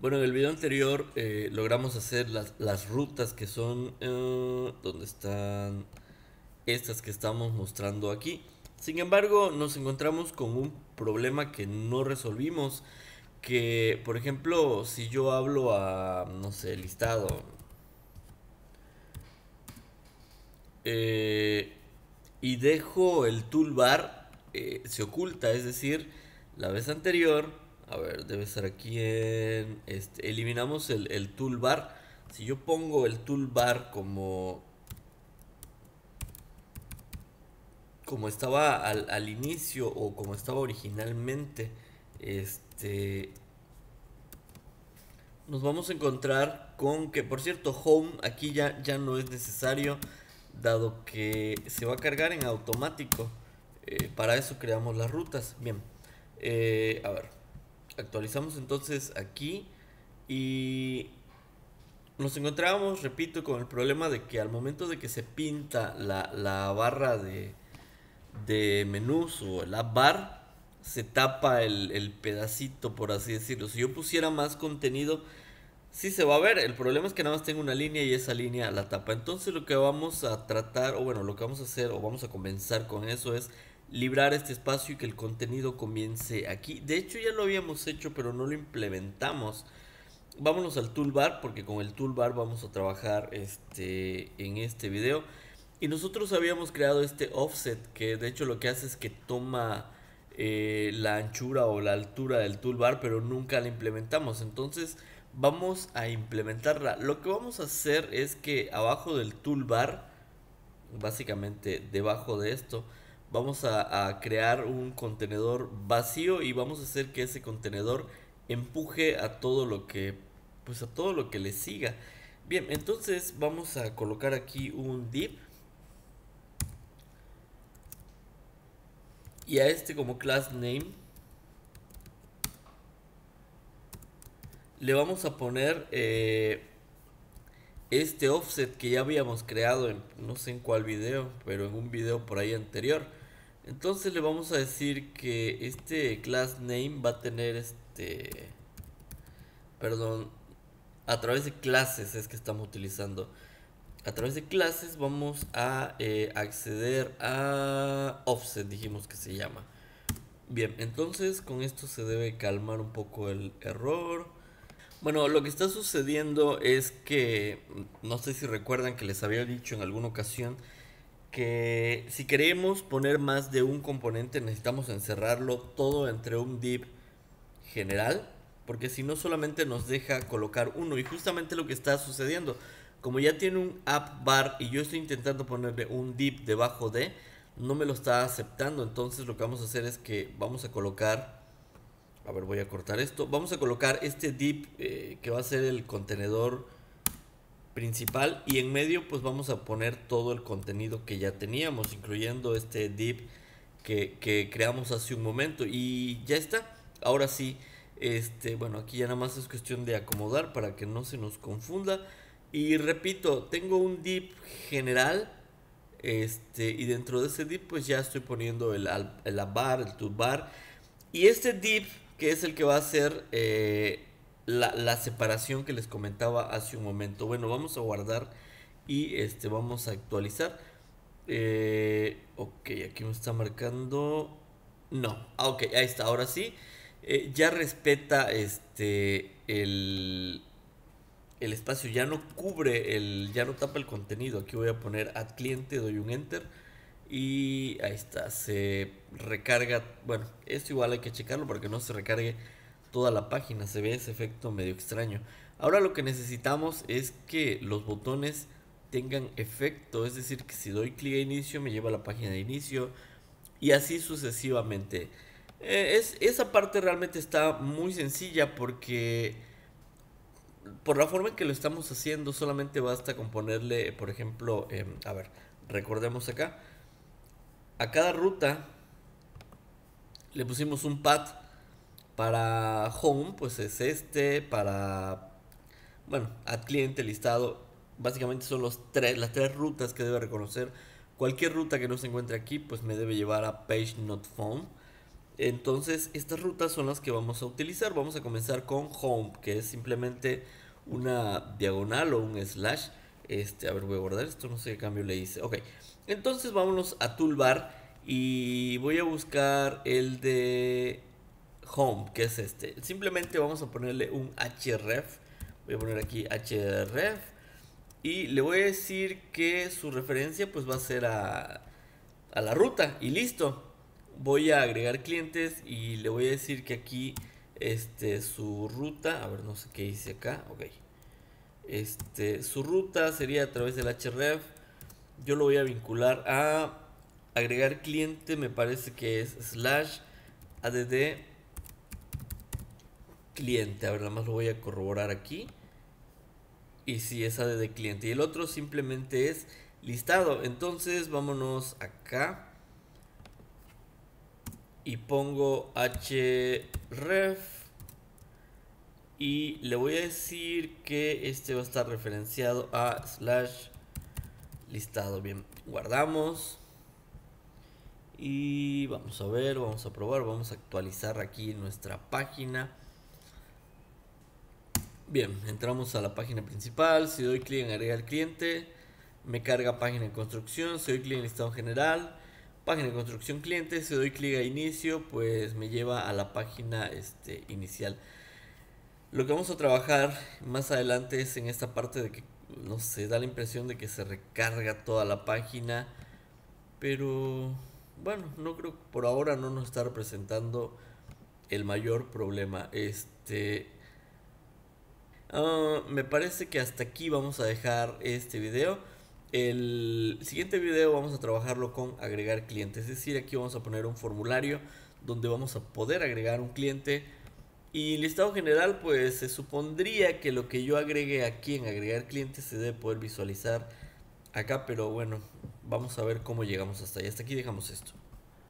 Bueno, en el video anterior eh, logramos hacer las, rutas que son eh, donde están estas que estamos mostrando aquí. Sin embargo, nos encontramos con un problema que no resolvimos. Que, por ejemplo, si yo hablo a, no sé, listado. Eh, y dejo el toolbar, se oculta, es decir, la vez anterior a ver, debe estar aquí en... Este, eliminamos el, el toolbar. Si yo pongo el toolbar como... Como estaba al, inicio o como estaba originalmente, este... Nos vamos a encontrar con que, por cierto, home aquí ya, ya no es necesario, dado que se va a cargar en automático. Eh, para eso creamos las rutas. Bien, eh, a ver, Actualizamos entonces aquí y nos encontrábamos, repito, con el problema de que al momento de que se pinta la, la barra de, de, menús o la bar, se tapa el, el, pedacito, por así decirlo. Si yo pusiera más contenido, si se va a ver. El problema es que nada más tengo una línea y esa línea la tapa. Entonces lo que vamos a tratar, o bueno, lo que vamos a hacer, o vamos a comenzar con eso es librar este espacio y que el contenido comience aquí. De hecho ya lo habíamos hecho pero no lo implementamos. Vámonos al toolbar porque con el toolbar vamos a trabajar este, en este video. Y nosotros habíamos creado este offset que de hecho lo que hace es que toma eh, la anchura o la altura del toolbar pero nunca la implementamos. Entonces vamos a implementarla. Lo que vamos a hacer es que abajo del toolbar, básicamente debajo de esto, vamos a, crear un contenedor vacío y vamos a hacer que ese contenedor empuje a todo lo que pues a todo lo que le siga bien entonces vamos a colocar aquí un div y a este como class name le vamos a poner eh, este offset que ya habíamos creado en no sé en cuál video pero en un video por ahí anterior entonces le vamos a decir que este class name va a tener este... Perdón, a través de clases es que estamos utilizando. A través de clases vamos a eh, acceder a offset, dijimos que se llama. Bien, entonces con esto se debe calmar un poco el error. Bueno, lo que está sucediendo es que, no sé si recuerdan que les había dicho en alguna ocasión, que si queremos poner más de un componente necesitamos encerrarlo todo entre un div general, porque si no solamente nos deja colocar uno y justamente lo que está sucediendo, como ya tiene un app bar y yo estoy intentando ponerle un div debajo de, no me lo está aceptando, entonces lo que vamos a hacer es que vamos a colocar a ver, voy a cortar esto. Vamos a colocar este div eh, que va a ser el contenedor principal y en medio pues vamos a poner todo el contenido que ya teníamos, incluyendo este div que, creamos hace un momento y ya está. Ahora sí, este, bueno, aquí ya nada más es cuestión de acomodar para que no se nos confunda. Y repito, tengo un div general este, y dentro de ese div pues ya estoy poniendo el, el bar, el to bar y este div que es el que va a ser eh, la, separación que les comentaba hace un momento. Bueno, vamos a guardar y este, vamos a actualizar. Eh, ok, aquí me está marcando... No, ah, ok, ahí está, ahora sí. Eh, ya respeta este el, el espacio, ya no cubre, el, ya no tapa el contenido. Aquí voy a poner ad cliente, doy un enter y ahí está, se recarga. Bueno, esto igual hay que checarlo para que no se recargue toda la página, se ve ese efecto medio extraño. Ahora lo que necesitamos es que los botones tengan efecto, es decir, que si doy clic a inicio me lleva a la página de inicio y así sucesivamente. Eh, es, esa parte realmente está muy sencilla porque por la forma en que lo estamos haciendo solamente basta con ponerle, por ejemplo, em, a ver, recordemos acá, a cada ruta le pusimos un pad para home, pues es este. Para, bueno, ad cliente listado. Básicamente son los tres, las tres rutas que debe reconocer. Cualquier ruta que no se encuentre aquí, pues me debe llevar a page not found. Entonces, estas rutas son las que vamos a utilizar. Vamos a comenzar con home, que es simplemente una diagonal o un slash. Este, a ver, voy a guardar esto, no sé qué cambio le hice. Ok, entonces vámonos a toolbar y voy a buscar el de home, que es este. Simplemente vamos a ponerle un href. Voy a poner aquí href. Y le voy a decir que su referencia pues va a ser a, a la ruta. Y listo. Voy a agregar clientes y le voy a decir que aquí este, su ruta. A ver, no sé qué dice acá. Ok. Este, su ruta sería a través del href. Yo lo voy a vincular a agregar cliente. Me parece que es slash add cliente. A ver, nada más lo voy a corroborar aquí. Y si es AD de cliente. Y el otro simplemente es listado. Entonces vámonos acá. Y pongo href. Y le voy a decir que este va a estar referenciado a slash listado. Bien, guardamos. Y vamos a ver, vamos a probar, vamos a actualizar aquí nuestra página. Bien, entramos a la página principal, si doy clic en agregar cliente, me carga página en construcción, si doy clic en listado general, página en construcción cliente, si doy clic a inicio, pues me lleva a la página este, inicial. Lo que vamos a trabajar más adelante es en esta parte de que, no se da la impresión de que se recarga toda la página, pero bueno, no creo, por ahora no nos está representando el mayor problema. Este, Ah, me parece que hasta aquí vamos a dejar este video. El siguiente video vamos a trabajarlo con agregar clientes. Es decir, aquí vamos a poner un formulario donde vamos a poder agregar un cliente. Y listado general, pues se supondría que lo que yo agregue aquí en agregar clientes se debe poder visualizar acá. Pero bueno, vamos a ver cómo llegamos hasta ahí. Hasta aquí dejamos esto.